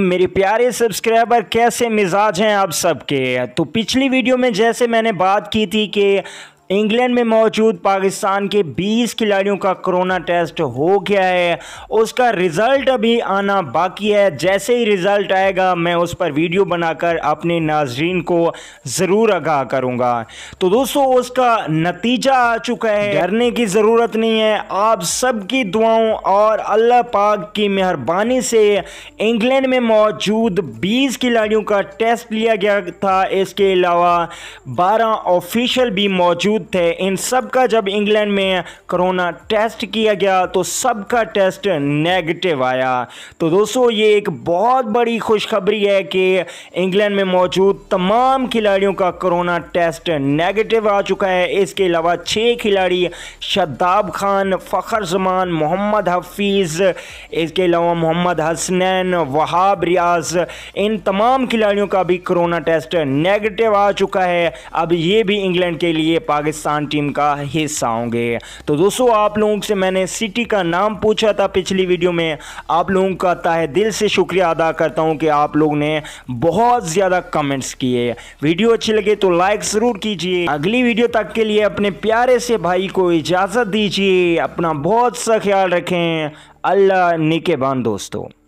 मेरे प्यारे सब्सक्राइबर कैसे मिजाज हैं आप सबके तो पिछली वीडियो में जैसे मैंने बात की थी कि इंग्लैंड में मौजूद पाकिस्तान के 20 खिलाड़ियों का कोरोना टेस्ट हो गया है उसका रिज़ल्ट अभी आना बाकी है जैसे ही रिज़ल्ट आएगा मैं उस पर वीडियो बनाकर अपने नाजरीन को ज़रूर आगाह करूँगा तो दोस्तों उसका नतीजा आ चुका है डरने की ज़रूरत नहीं है आप सबकी दुआओं और अल्लाह पाक की मेहरबानी से इंग्लैंड में मौजूद 20 खिलाड़ियों का टेस्ट लिया गया था इसके अलावा 12 ऑफिशियल भी मौजूद मौजूद थे इन सब का जब इंग्लैंड में कोरोना टेस्ट किया गया तो सबका टेस्ट नेगेटिव आया तो दोस्तों ये एक बहुत बड़ी खुशखबरी है कि इंग्लैंड में मौजूद तमाम खिलाड़ियों का कोरोना टेस्ट नेगेटिव आ चुका है इसके अलावा छः खिलाड़ी शदाब खान फ़खर जमान मोहम्मद हफीज़ इसके अलावा मोहम्मद हसनैन वहाब रियाज इन तमाम खिलाड़ियों का भी कोरोना टेस्ट नेगेटिव आ चुका है अब ये भी इंग्लैंड के लिए पाकिस्तान पाकिस्तान टीम का हिस्सा होंगे तो दोस्तों आप लोगों से मैंने सिटी का नाम पूछा था पिछली वीडियो में आप लोगों का तय दिल से शुक्रिया अदा करता हूँ कि आप लोग ने बहुत ज़्यादा कमेंट्स किए वीडियो अच्छी लगे तो लाइक ज़रूर कीजिए अगली वीडियो तक के लिए अपने प्यारे से भाई को इजाज़त दीजिए अपना बहुत सा ख्याल रखें अल्लाह निकेबान दोस्तों